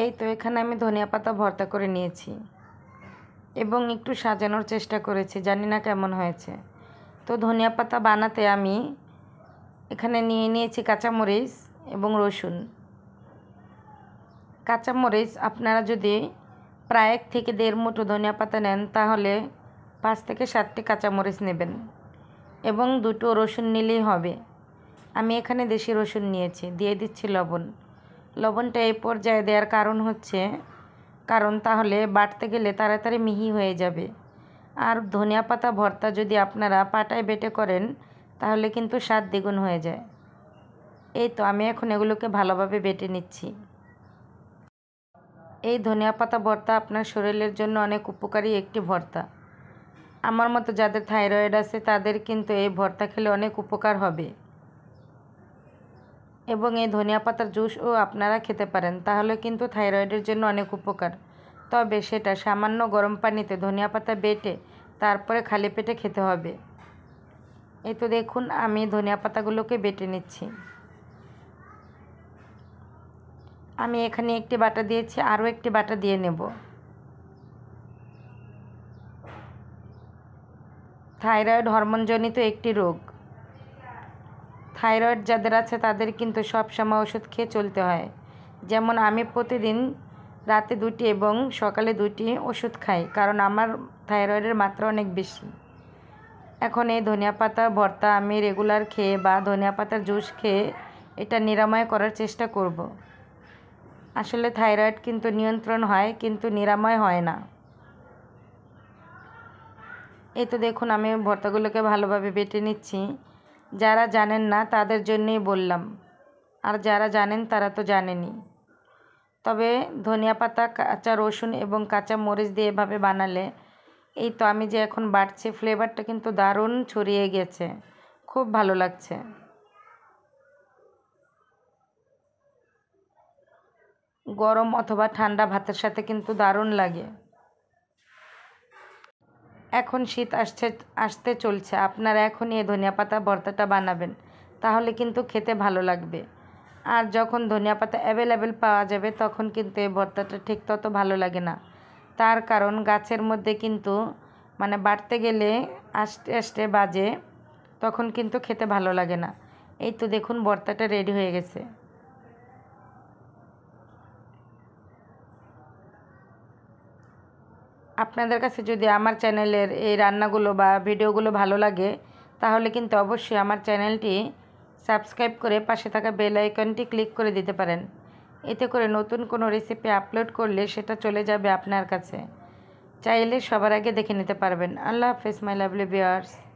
এই তো এখানে আমি ধনিয়া পাতা ভর্তা করে নিয়েছি এবং একটু সাজানোর চেষ্টা করেছি জানি না কেমন হয়েছে তো ধনিয়া পাতা বানাতে আমি এখানে নিয়ে নিয়েছি কাঁচামরিচ এবং রসুন কাঁচামরিচ আপনারা যদি প্রায় এক থেকে দেড় মুঠো ধনিয়া পাতা নেন তাহলে পাঁচ থেকে সাতটি কাঁচামরিচ নেবেন এবং দুটো রসুন নিলেই হবে আমি এখানে দেশি রসুন নিয়েছি দিয়ে দিচ্ছি লবণ লবণটা এই পর্যায়ে দেওয়ার কারণ হচ্ছে কারণ তাহলে বাটতে গেলে তাড়াতাড়ি মিহি হয়ে যাবে আর ধনিয়া পাতা ভর্তা যদি আপনারা পাটায় বেটে করেন তাহলে কিন্তু স্বাদ দ্বিগুণ হয়ে যায় এই তো আমি এখন এগুলোকে ভালোভাবে বেটে নিচ্ছি এই ধনিয়া পাতা ভর্তা আপনার শরীরের জন্য অনেক উপকারী একটি ভর্তা আমার মতো যাদের থাইরয়েড আছে তাদের কিন্তু এই ভর্তা খেলে অনেক উপকার হবে এবং এই ধনিয়া পাতার জুসও আপনারা খেতে পারেন তাহলে কিন্তু থাইরয়েডের জন্য অনেক উপকার তবে সেটা সামান্য গরম পানিতে ধনিয়া পাতা বেটে তারপরে খালি পেটে খেতে হবে এই তো দেখুন আমি ধনিয়া পাতাগুলোকে বেটে নিচ্ছি আমি এখানে একটি বাটা দিয়েছি আরও একটি বাটা দিয়ে নেব থাইরয়েড হরমোনজনিত একটি রোগ থাইরয়েড যাদের আছে তাদের কিন্তু সব সময় ওষুধ খেয়ে চলতে হয় যেমন আমি প্রতিদিন রাতে দুটি এবং সকালে দুটি ওষুধ খাই কারণ আমার থাইরয়েডের মাত্রা অনেক বেশি এখন এই ধনিয়া পাতা ভর্তা আমি রেগুলার খেয়ে বা ধনিয়া পাতার জুস খেয়ে এটা নিরাময় করার চেষ্টা করব। আসলে থাইরয়েড কিন্তু নিয়ন্ত্রণ হয় কিন্তু নিরাময় হয় না এই তো দেখুন আমি ভর্তাগুলোকে ভালোভাবে বেটে নিচ্ছি যারা জানেন না তাদের জন্যই বললাম আর যারা জানেন তারা তো জানেনি তবে ধনিয়া পাতা কাঁচা রসুন এবং কাঁচা মরিচ দিয়ে এভাবে বানালে এই তো আমি যে এখন বাড়ছে ফ্লেভারটা কিন্তু দারুণ ছড়িয়ে গেছে খুব ভালো লাগছে গরম অথবা ঠান্ডা ভাতের সাথে কিন্তু দারুণ লাগে এখন শীত আসছে আসতে চলছে আপনারা এখনই এই ধনিয়া পাতা ভর্তাটা বানাবেন তাহলে কিন্তু খেতে ভালো লাগবে আর যখন ধনিয়া পাতা অ্যাভেলেবেল পাওয়া যাবে তখন কিন্তু এই ভর্তাটা ঠিক তত ভালো লাগে না তার কারণ গাছের মধ্যে কিন্তু মানে বাড়তে গেলে আস্তে আস্তে বাজে তখন কিন্তু খেতে ভালো লাগে না এই তো দেখুন ভর্তাটা রেডি হয়ে গেছে আপনাদের কাছে যদি আমার চ্যানেলের এই রান্নাগুলো বা ভিডিওগুলো ভালো লাগে তাহলে কিন্তু অবশ্যই আমার চ্যানেলটি সাবস্ক্রাইব করে পাশে থাকা বেল আইকনটি ক্লিক করে দিতে পারেন এতে করে নতুন কোনো রেসিপি আপলোড করলে সেটা চলে যাবে আপনার কাছে চাইলে সবার আগে দেখে নিতে পারবেন আল্লাহ হাফেজ মাই লাভলি বিয়ার্স